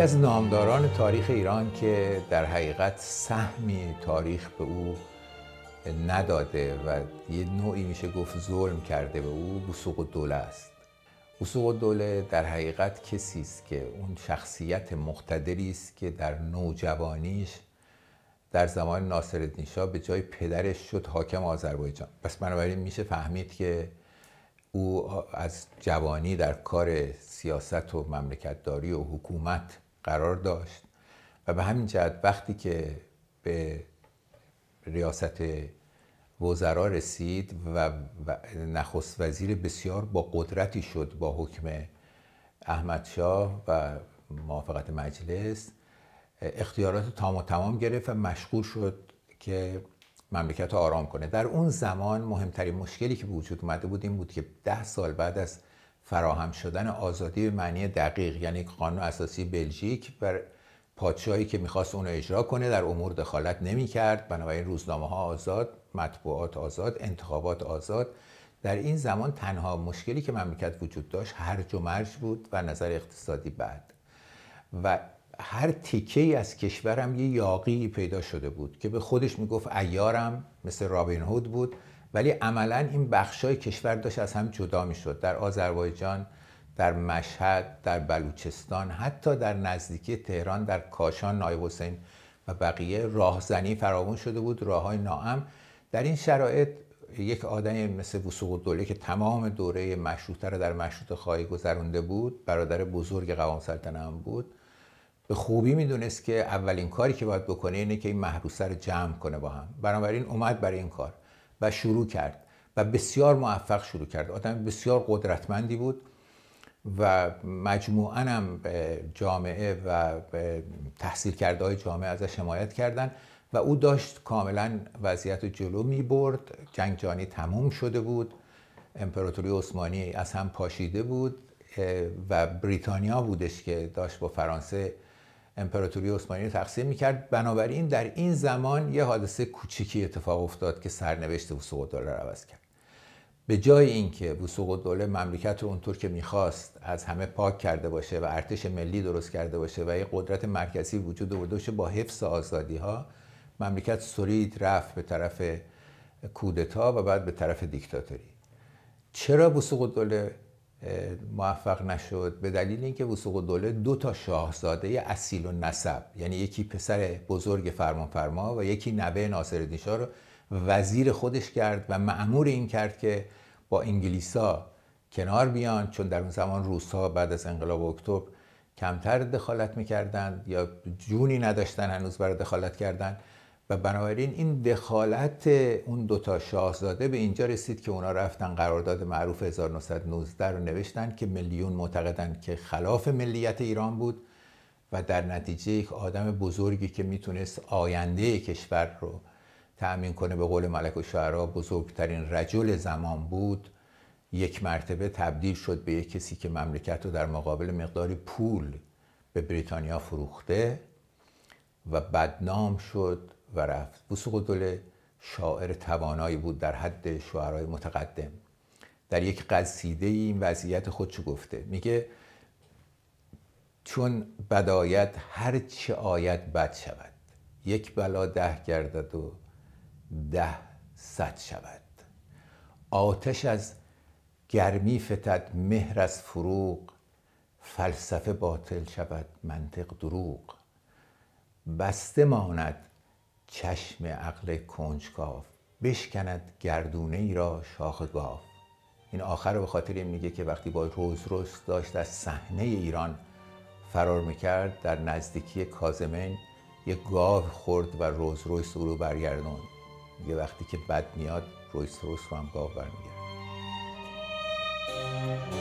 یکی از نامداران تاریخ ایران که در حقیقت سهمی تاریخ به او نداده و یه نوعی میشه گفت ظلم کرده به او بسوق الدوله است بسوق الدوله در حقیقت کسی است که اون شخصیت مقتدری است که در نوجوانیش در زمان ناصرالدین شاه به جای پدرش شد حاکم آذربایجان پس بنابراین میشه فهمید که او از جوانی در کار سیاست و مملکتداری و حکومت قرار داشت و به همین جهت وقتی که به ریاست وزرا رسید و نخست وزیر بسیار با قدرتی شد با حکم احمد شاه و موافقت مجلس اختیارات تام و تمام گرفت و مشغول شد که مملکت رو آرام کنه در اون زمان مهمترین مشکلی که به وجود اومده بود این بود که ده سال بعد از فراهم شدن آزادی به معنی دقیق یعنی قانون اساسی بلژیک بر پادشاهی که میخواست اون اجرا کنه در امور دخالت نمیکرد بنابراین روزنامه ها آزاد مطبوعات آزاد انتخابات آزاد در این زمان تنها مشکلی که مملکت وجود داشت هرج و مرج بود و نظر اقتصادی بعد و هر تیکه ای از کشورم یه یاقی پیدا شده بود که به خودش میگفت ایارم مثل رابین هود بود ولی عملا این بخش های کشور داشت از هم جدا می شد در آذربایجان در مشهد در بلوچستان حتی در نزدیکی تهران در کاشان نایب حسین و بقیه راهزنی فراوان شده بود راه های ناام در این شرایط یک آدمی مثل وسوق دوله که تمام دوره مشروطه را در مشروط خواهی گذرونده بود برادر بزرگ قوام سلطنه هم بود به خوبی میدونست که اولین کاری که باید بکنه اینه که این محروسه رو جمع کنه با هم بنابراین اومد برای این کار و شروع کرد و بسیار موفق شروع کرد آدم بسیار قدرتمندی بود و مجموعا هم جامعه و تحصیل کرده های جامعه ازش حمایت کردن و او داشت کاملا وضعیت جلو می برد جنگ جانی تموم شده بود امپراتوری عثمانی از هم پاشیده بود و بریتانیا بودش که داشت با فرانسه امپراتوری عثمانی تقسیم میکرد بنابراین در این زمان یه حادثه کوچیکی اتفاق افتاد که سرنوشت وسوق الدوله رو عوض کرد به جای اینکه وسوق الدوله مملکت رو اونطور که میخواست از همه پاک کرده باشه و ارتش ملی درست کرده باشه و یه قدرت مرکزی وجود آورده باشه با حفظ آزادی ها مملکت سرید رفت به طرف کودتا و بعد به طرف دیکتاتوری چرا وسوق الدوله موفق نشد به دلیل اینکه وسوق و دوله دو تا شاهزاده اصیل و نسب یعنی یکی پسر بزرگ فرمانفرما و یکی نوه ناصر شاه رو وزیر خودش کرد و معمور این کرد که با انگلیسا کنار بیان چون در اون زمان روسا بعد از انقلاب اکتبر کمتر دخالت میکردند یا جونی نداشتن هنوز برای دخالت کردن و بنابراین این دخالت اون دوتا شاهزاده به اینجا رسید که اونا رفتن قرارداد معروف 1919 رو نوشتن که میلیون معتقدن که خلاف ملیت ایران بود و در نتیجه یک آدم بزرگی که میتونست آینده کشور رو تأمین کنه به قول ملک و شعرا بزرگترین رجل زمان بود یک مرتبه تبدیل شد به یک کسی که مملکت رو در مقابل مقداری پول به بریتانیا فروخته و بدنام شد و رفت دوله شاعر توانایی بود در حد شعرهای متقدم در یک قصیده این وضعیت خودشو گفته میگه چون بدایت هر چه آید بد شود یک بلا ده گردد و ده صد شود آتش از گرمی فتد مهر از فروغ فلسفه باطل شود منطق دروغ بسته ماند چشم عقل کنجکاو بشکند گردونه ای را شاخ گاو این آخر رو به خاطر این میگه که وقتی با روز داشت از صحنه ایران فرار میکرد در نزدیکی کازمین یه گاو خورد و روز او رو برگردون یه وقتی که بد میاد رویس رویس رو هم گاو برمیگرد